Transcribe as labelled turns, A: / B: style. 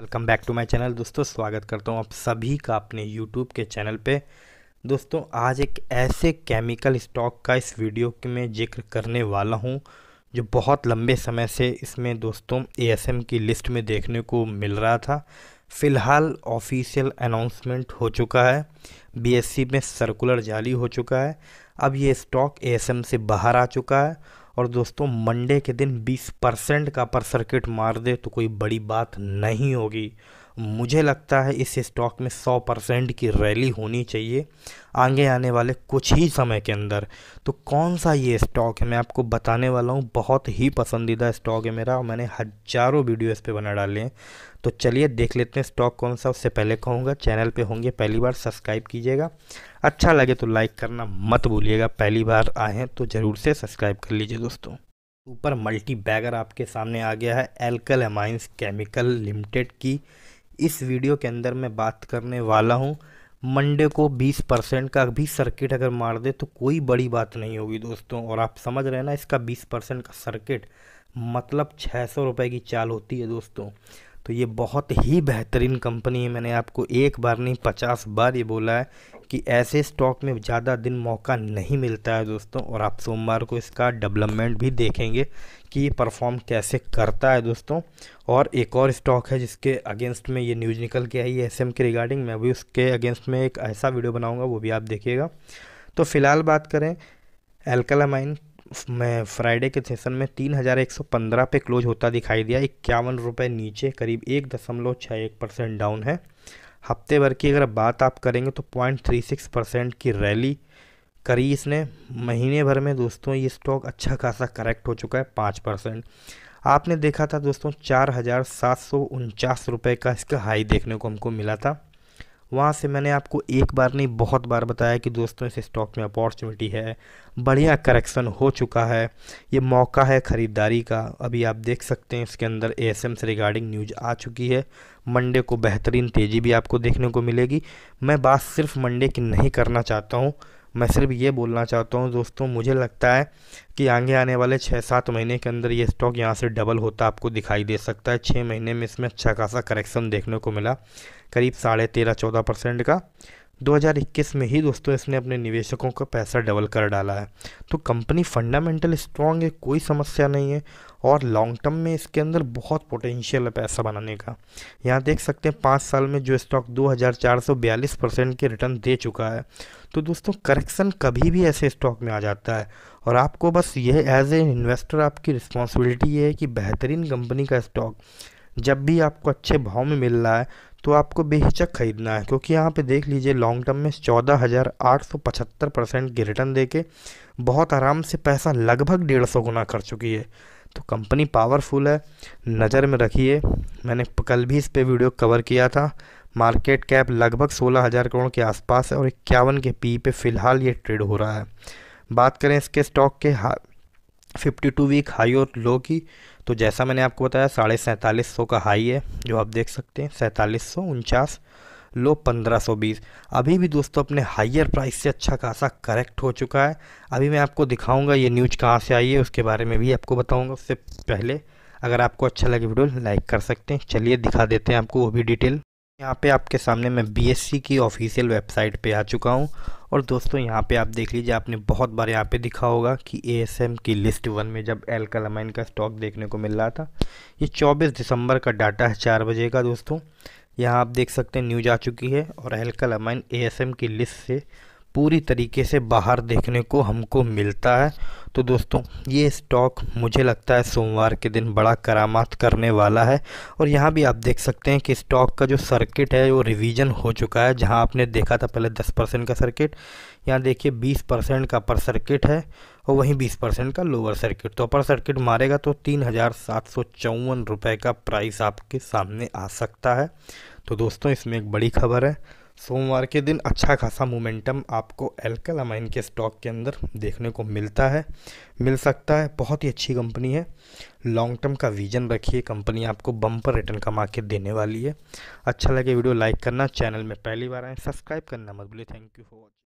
A: welcome back to my channel दोस्तों स्वागत करता हूँ आप सभी का अपने यूट्यूब के चैनल पे दोस्तों आज एक ऐसे केमिकल स्टॉक का इस वीडियो के में जिक्र करने वाला हूँ जो बहुत लंबे समय से इसमें दोस्तों एएसएम की लिस्ट में देखने को मिल रहा था फ़िलहाल ऑफिशियल अनाउंसमेंट हो चुका है बी में सर्कुलर जारी हो चुका है अब ये स्टॉक ए से बाहर आ चुका है और दोस्तों मंडे के दिन 20 परसेंट का पर सर्किट मार दे तो कोई बड़ी बात नहीं होगी मुझे लगता है इस स्टॉक में 100 परसेंट की रैली होनी चाहिए आगे आने वाले कुछ ही समय के अंदर तो कौन सा ये स्टॉक है मैं आपको बताने वाला हूँ बहुत ही पसंदीदा स्टॉक है मेरा और मैंने हजारों वीडियो इस पर बना डाले हैं तो चलिए देख लेते हैं स्टॉक कौन सा उससे पहले कहूँगा चैनल पे होंगे पहली बार सब्सक्राइब कीजिएगा अच्छा लगे तो लाइक करना मत भूलिएगा पहली बार आए हैं तो ज़रूर से सब्सक्राइब कर लीजिए दोस्तों सुपर मल्टी बैगर आपके सामने आ गया है एल्कल एमाइंस केमिकल लिमिटेड की इस वीडियो के अंदर मैं बात करने वाला हूँ मंडे को 20 परसेंट का भी सर्किट अगर मार दे तो कोई बड़ी बात नहीं होगी दोस्तों और आप समझ रहे हैं ना इसका 20 परसेंट का सर्किट मतलब छः सौ रुपये की चाल होती है दोस्तों तो ये बहुत ही बेहतरीन कंपनी है मैंने आपको एक बार नहीं पचास बार ये बोला है कि ऐसे स्टॉक में ज़्यादा दिन मौका नहीं मिलता है दोस्तों और आप सोमवार को इसका डेवलपमेंट भी देखेंगे कि ये परफॉर्म कैसे करता है दोस्तों और एक और स्टॉक है जिसके अगेंस्ट में ये न्यूज़ निकल के आई है एस के रिगार्डिंग मैं भी उसके अगेंस्ट में एक ऐसा वीडियो बनाऊँगा वो भी आप देखिएगा तो फ़िलहाल बात करें एल्कलामाइन मैं फ्राइडे के सेशन में तीन हज़ार एक सौ पंद्रह पे क्लोज होता दिखाई दिया इक्यावन रुपये नीचे करीब एक दशमलव छः एक परसेंट डाउन है हफ्ते भर की अगर बात आप करेंगे तो पॉइंट थ्री सिक्स परसेंट की रैली करी इसने महीने भर में दोस्तों ये स्टॉक अच्छा खासा करेक्ट हो चुका है पाँच परसेंट आपने देखा था दोस्तों चार हज़ार सात सौ उनचास रुपये का इसका हाई देखने को हमको मिला था वहाँ से मैंने आपको एक बार नहीं बहुत बार बताया कि दोस्तों इस स्टॉक में अपॉर्चुनिटी है बढ़िया करेक्शन हो चुका है ये मौका है ख़रीदारी का अभी आप देख सकते हैं इसके अंदर ए से रिगार्डिंग न्यूज आ चुकी है मंडे को बेहतरीन तेज़ी भी आपको देखने को मिलेगी मैं बात सिर्फ मंडे की नहीं करना चाहता हूँ मैं सिर्फ ये बोलना चाहता हूँ दोस्तों मुझे लगता है कि आगे आने वाले छः सात महीने के अंदर ये स्टॉक यहाँ से डबल होता आपको दिखाई दे सकता है छः महीने में इसमें अच्छा खासा करेक्शन देखने को मिला करीब साढ़े तेरह चौदह परसेंट का 2021 में ही दोस्तों इसने अपने निवेशकों का पैसा डबल कर डाला है तो कंपनी फंडामेंटल स्ट्रांग है कोई समस्या नहीं है और लॉन्ग टर्म में इसके अंदर बहुत पोटेंशियल है पैसा बनाने का यहाँ देख सकते हैं पाँच साल में जो स्टॉक 2442 परसेंट के रिटर्न दे चुका है तो दोस्तों करेक्शन कभी भी ऐसे स्टॉक में आ जाता है और आपको बस यह एज ए इन्वेस्टर आपकी रिस्पॉन्सिबिलिटी ये है कि बेहतरीन कंपनी का स्टॉक जब भी आपको अच्छे भाव में मिल रहा है तो आपको बेहिचक ख़रीदना है क्योंकि यहाँ पे देख लीजिए लॉन्ग टर्म में चौदह हज़ार आठ सौ पचहत्तर परसेंट की रिटर्न दे के बहुत आराम से पैसा लगभग डेढ़ सौ गुना कर चुकी है तो कंपनी पावरफुल है नज़र में रखिए मैंने कल भी इस पर वीडियो कवर किया था मार्केट कैप लगभग सोलह हज़ार करोड़ के आसपास है और इक्यावन के पी e पे फ़िलहाल ये ट्रेड हो रहा है बात करें इसके स्टॉक के फिफ्टी टू वीक हाई और लो की तो जैसा मैंने आपको बताया साढ़े सैंतालीस सौ का हाई है जो आप देख सकते हैं सैंतालीस सौ उनचास लो पंद्रह सौ बीस अभी भी दोस्तों अपने हाइयर प्राइस से अच्छा खासा करेक्ट हो चुका है अभी मैं आपको दिखाऊंगा ये न्यूज कहाँ से आई है उसके बारे में भी आपको बताऊँगा उससे पहले अगर आपको अच्छा लगे वीडियो लाइक कर सकते हैं चलिए दिखा देते हैं आपको वो भी डिटेल यहाँ पे आपके सामने मैं बी की ऑफिशियल वेबसाइट पे आ चुका हूँ और दोस्तों यहाँ पे आप देख लीजिए आपने बहुत बार यहाँ पे दिखा होगा कि ए की लिस्ट वन में जब एल्कालामाइन का स्टॉक देखने को मिल रहा था ये 24 दिसंबर का डाटा है चार बजे का दोस्तों यहाँ आप देख सकते हैं न्यूज आ चुकी है और एल्कालामाइन ए की लिस्ट से पूरी तरीके से बाहर देखने को हमको मिलता है तो दोस्तों ये स्टॉक मुझे लगता है सोमवार के दिन बड़ा करामात करने वाला है और यहाँ भी आप देख सकते हैं कि स्टॉक का जो सर्किट है वो रिवीजन हो चुका है जहाँ आपने देखा था पहले 10 परसेंट का सर्किट यहाँ देखिए 20 परसेंट का अपर सर्किट है और वहीं 20 परसेंट का लोअर सर्किट तो अपर सर्किट मारेगा तो तीन हज़ार सात सौ चौवन रुपये का प्राइस आपके सामने आ सकता है तो दोस्तों इसमें एक बड़ी खबर है सोमवार के दिन अच्छा खासा मोमेंटम आपको एल्कलामाइन के स्टॉक के अंदर देखने को मिलता है मिल सकता है बहुत ही अच्छी कंपनी है लॉन्ग टर्म का विजन रखिए कंपनी आपको बम्पर रिटर्न कमा के देने वाली है अच्छा लगे वीडियो लाइक करना चैनल में पहली बार आए सब्सक्राइब करना मत भूलिए थैंक यू फॉर